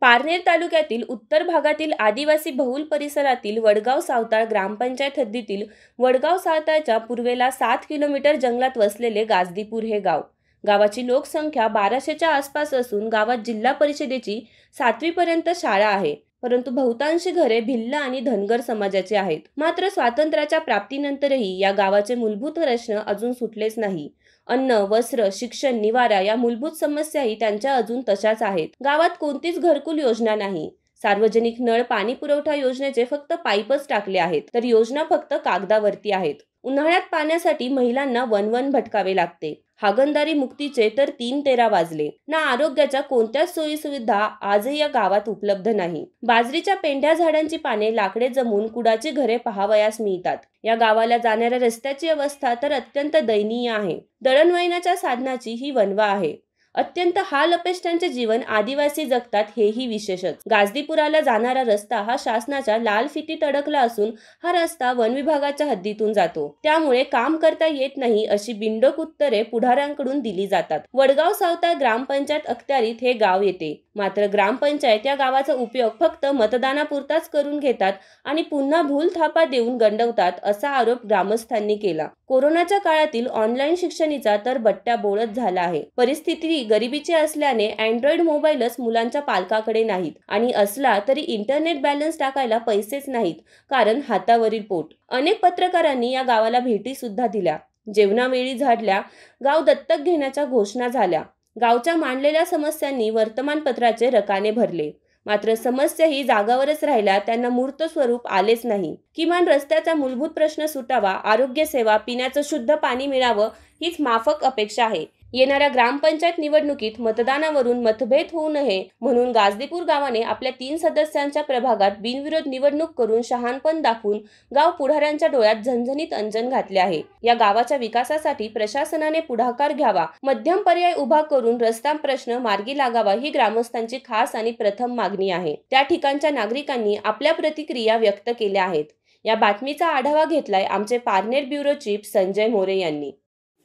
पारनेर तालुक्यातील उत्तर भागातील आदिवासी बहुल परिसरातील वडगाव सावताळ ग्रामपंचायत हद्दीतील वडगाव सावताळच्या पूर्वेला सात किलोमीटर जंगलात वसलेले गाजदीपूर हे गाव गावाची लोकसंख्या बाराशेच्या आसपास असून गावात जिल्हा परिषदेची सातवीपर्यंत शाळा आहे परंतु बहुतांशी घरे भिल्ल आणि धनगर समाजाचे आहेत मात्र स्वातंत्र्याच्या प्राप्तीनंतरही या गावाचे मूलभूत प्रश्न अजून सुटलेच नाही अन्न वस्त्र शिक्षण निवारा या मूलभूत समस्याही त्यांच्या अजून तशाच आहेत गावात कोणतीच घरकुल योजना नाही सार्वजनिक नळ पाणी पुरवठा योजनेचे फक्त पाईपच टाकले आहेत तर योजना फक्त कागदावरती आहेत उन्हाळ्यात पाण्यासाठी महिलांना वनवन भटकावे लागते हागंदारी मुक्तीचे तर तीन तेरा वाजले ना आरोग्याच्या कोणत्याच सुविधा आजही या गावात उपलब्ध नाही बाजरीच्या पेंढ्या झाडांची पाने लाकडे जमून कुडाची घरे पहावयास मिळतात या गावाला जाणाऱ्या रस्त्याची अवस्था तर अत्यंत दयनीय आहे दळणवयनाच्या साधनाची ही वनवा आहे अत्यंत हाल अपेष्टांचे जीवन आदिवासी जगतात हेही विशेषच गाजदीपुराला जाणारा रस्ता हा शासनाच्या लाल फितीत अडकला असून हा रस्ता वन विभागाच्या हद्दीतून जातो त्यामुळे काम करता येत नाही अशी बिंडोक उत्तरे पुढाऱ्यांकडून दिली जातात वडगाव सावता ग्रामपंचायत अखत्यारीत हे गाव येते मात्र ग्रामपंचायत या गावाचा उपयोग फक्त मतदानापुरताच करून घेतात आणि पुन्हा भूल थापा देऊन गंडवतात असा आरोप ग्रामस्थांनी केला कोरोनाच्या काळातील ऑनलाईन शिक्षणीचा तर बट्ट्या बोळत झाला आहे परिस्थिती गरिबीची असल्याने अँड्रॉइड मोबाईलच मुलांच्या पालकाकडे नाहीत आणि असला तरी इंटरनेट बॅलन्स टाकायला पैसेच नाहीत कारण हातावरील पोट अनेक पत्रकारांनी या गावाला भेटी सुद्धा दिल्या जेवणावेळी झाडल्या गाव दत्तक घेण्याच्या घोषणा झाल्या गावच्या मांडलेल्या समस्यांनी वर्तमानपत्राचे रकाने भरले मात्र समस्या ही जागावरच राहिल्या त्यांना मूर्त स्वरूप आलेच नाही किमान रस्त्याचा मूलभूत प्रश्न सुटावा आरोग्य सेवा पिण्याचं शुद्ध पाणी मिळावं हीच माफक अपेक्षा आहे येणाऱ्या ग्रामपंचायत निवडणुकीत मतदानावरून मतभेद होऊ नये म्हणून गाजदीपूर गावाने आपल्या तीन सदस्यांच्या प्रभागात बिनविरोध निवडणूक करून शहाणपण दाखवून गाव पुढाऱ्यांच्या डोळ्यात झणझणीत अंजन घातले आहे या गावाच्या विकासासाठी प्रशासनाने पुढाकार घ्यावा मध्यम पर्याय उभा करून रस्ता प्रश्न मार्गी लागावा ही ग्रामस्थांची खास आणि प्रथम मागणी आहे त्या ठिकाणच्या नागरिकांनी आपल्या प्रतिक्रिया व्यक्त केल्या आहेत या बातमीचा आढावा घेतलाय आमचे पारनेर ब्युरो चीफ संजय मोरे यांनी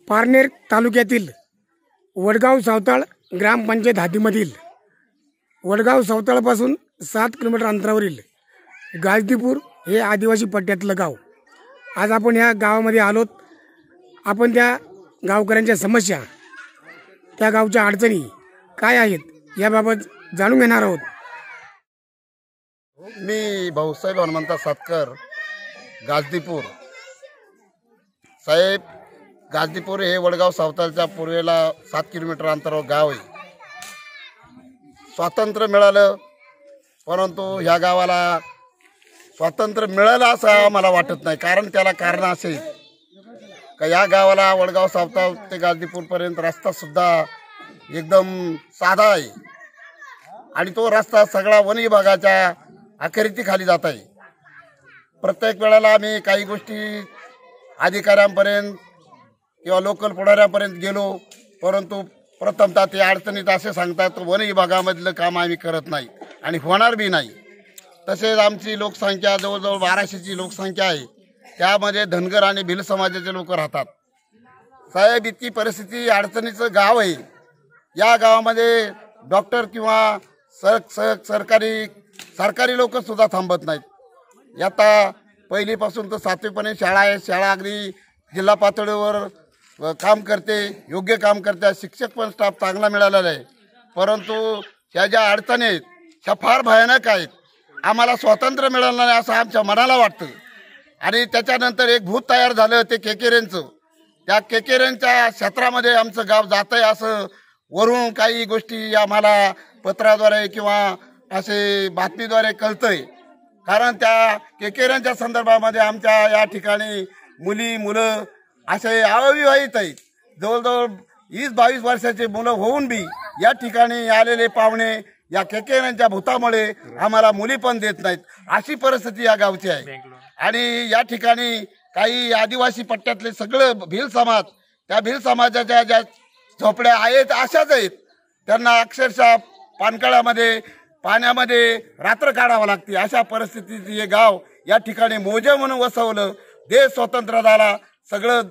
पारनेर तालुक्यातील वडगाव सावताळ ग्रामपंचायत हातीमधील वडगाव सावताळपासून सात किलोमीटर अंतरावरील गाजदीपूर हे आदिवासी पट्ट्यातलं गाव आज आपण ह्या गावामध्ये आलोत आपण त्या गावकऱ्यांच्या समस्या त्या गावच्या अडचणी काय आहेत याबाबत जाणून घेणार आहोत मी भाऊसाहेब हनुमंत सातकर गाजदीपूर साहेब गाजदीपोरे हे वडगाव सावतालच्या पूर्वेला सात किलोमीटर अंतरावर गाव आहे स्वातंत्र्य मिळालं परंतु ह्या गावाला स्वातंत्र्य मिळालं असं मला वाटत नाही कारण त्याला कारण असे का या गावाला वडगाव सावताल ते गाजीपूरपर्यंत रस्तासुद्धा एकदम साधा आहे आणि तो रस्ता सगळा वन विभागाच्या अखेरीतीखाली जात आहे प्रत्येक वेळेला आम्ही काही गोष्टी अधिकाऱ्यांपर्यंत किंवा लोकल पुढाऱ्यापर्यंत गेलो परंतु प्रथमतः ते अडचणीत असे सांगतात वन विभागामधलं काम आम्ही करत नाही आणि होणार बी नाही तसेच आमची लोकसंख्या जवळजवळ बाराशेची लोकसंख्या आहे त्यामध्ये धनगर आणि भिल समाजाचे लोक राहतात साहेब इतकी परिस्थिती अडचणीचं गाव आहे या गावामध्ये डॉक्टर किंवा सर सरकारी सरकारी लोकसुद्धा थांबत नाहीत आता पहिलीपासून तर सातवीपणे शाळा आहे शाळा अगदी जिल्हा पातळीवर काम करते योग्य काम करते शिक्षक पण स्टाफ चांगला मिळालेला आहे परंतु ह्या ज्या अडचणी आहेत ह्या फार भयानक आहेत आम्हाला स्वातंत्र्य मिळालं नाही असं आमच्या मनाला वाटतं आणि त्याच्यानंतर एक भूत तयार झालं ते केकेरेंचं त्या केकेरेंच्या क्षेत्रामध्ये आमचं गाव जात आहे असं वरून काही गोष्टी आम्हाला पत्राद्वारे किंवा असे बातमीद्वारे कळतंय कारण त्या केकेरेंच्या संदर्भामध्ये आमच्या या ठिकाणी मुली मुलं अशा अविवाहित आहेत जवळजवळ वीस बावीस वर्षाचे मुलं होऊन बी या ठिकाणी आलेले पाहुणे या केकेनांच्या भूतामुळे आम्हाला मुली पण देत नाहीत अशी परिस्थिती या गावची आहे आणि या ठिकाणी काही आदिवासी पट्ट्यातले सगळं भिल समाज त्या भिल समाजाच्या ज्या झोपड्या आहेत अशाच आहेत त्यांना अक्षरशः पानकळामध्ये पाण्यामध्ये रात्र काढावं लागते अशा परिस्थितीत हे गाव या ठिकाणी मोजे म्हणून वसवलं देश स्वतंत्र झाला सगळं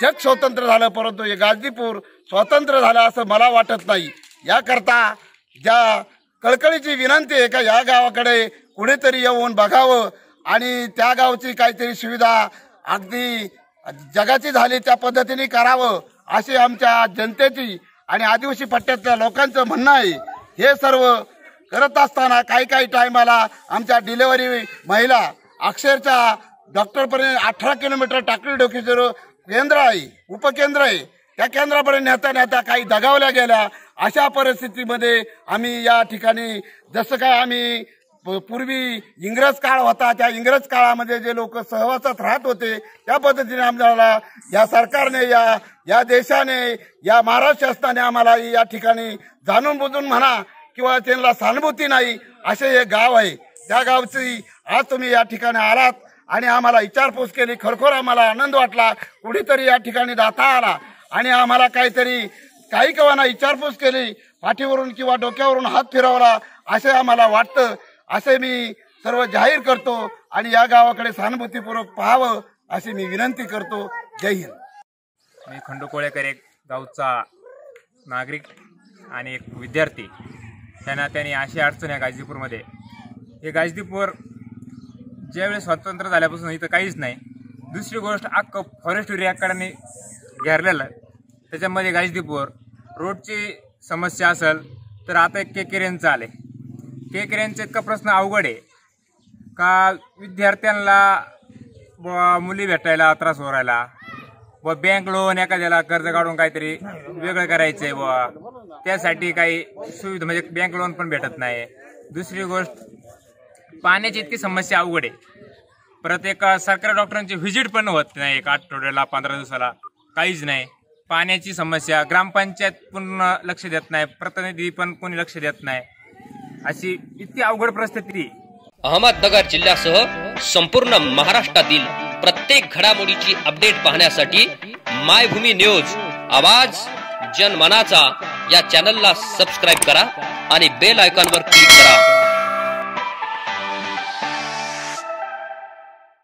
जग स्वतंत्र झालं परंतु हे गाजीपूर स्वतंत्र झालं असं मला वाटत नाही याकरता ज्या कळकळीची विनंती आहे का या गावाकडे कुणीतरी येऊन बघावं आणि त्या गावची काहीतरी सुविधा अगदी जगाची झाली त्या पद्धतीने करावं अशी आमच्या जनतेची आणि आदिवासी पट्ट्यातल्या लोकांचं म्हणणं आहे हे सर्व करत असताना काही काही टायमाला आमच्या डिलेवरी महिला अक्षरशः डॉक्टरपर्यंत अठरा किलोमीटर टाकळी डोकेचं केंद्र आहे उपकेंद्र आहे त्या केंद्रापर्यंत नेता नेता काही दगावल्या गेल्या अशा परिस्थितीमध्ये आम्ही या ठिकाणी जसं काय आम्ही पूर्वी इंग्रज काळ होता त्या इंग्रज काळामध्ये जे लोक सहवासात राहत होते त्या पद्धतीने आम्हाला या सरकारने या या देशाने या महाराष्ट्र शासनाने आम्हाला या ठिकाणी जाणून बुजून म्हणा किंवा त्यांना सहानुभूती नाही असे हे गाव आहे त्या गावची आज तुम्ही या ठिकाणी आलात आणि आम्हाला विचारपूस केली खरोखर आम्हाला आनंद वाटला कुणीतरी या ठिकाणी दाता आला आणि आम्हाला काहीतरी काही कवाना विचारपूस केली पाठीवरून किंवा डोक्यावरून हात फिरवला असे आम्हाला वाटतं असे मी सर्व जाहीर करतो आणि या गावाकडे सहानुभूतीपूर्वक पाहावं अशी मी विनंती करतो जय हिंद मी खंडू एक गावचा नागरिक आणि एक विद्यार्थी त्यांना त्यांनी अशी अडचण आहे गाजीपूरमध्ये हे गाजीपूर ज्यावेळेस स्वातंत्र्य झाल्यापासून इथं काहीच नाही दुसरी गोष्ट अख्खं फॉरेस्ट एरियाकडाने घेरलेलं आहे त्याच्यामध्ये गाजदीपूर रोडची समस्या असेल तर आता एक केकेऱ्यांचं आले केकेऱ्यांचा इतका प्रश्न अवघड आहे का विद्यार्थ्यांना मुली भेटायला त्रास व्हायला व बँक लोन एखाद्याला कर्ज काढून काहीतरी वेगळं करायचं आहे व त्यासाठी काही सुविधा म्हणजे बँक लोन पण भेटत नाही दुसरी गोष्ट पाण्याची इतकी समस्या अवघड आहे परत सरकारी डॉक्टरांची व्हिजिट पण होत नाही एक आठवड्याला पंधरा दिवसाला काहीच नाही पाण्याची समस्या ग्रामपंचायत पूर्ण लक्ष देत नाही प्रतिनिधी पण कोणी लक्ष देत नाही अशी इतकी अवघड परिस्थिती अहमदनगर जिल्ह्यासह संपूर्ण महाराष्ट्रातील प्रत्येक घडामोडीची अपडेट पाहण्यासाठी मायभूमी न्यूज आवाज जनमनाचा या चॅनलला सबस्क्राईब करा आणि बेल आयकॉनवर क्लिक करा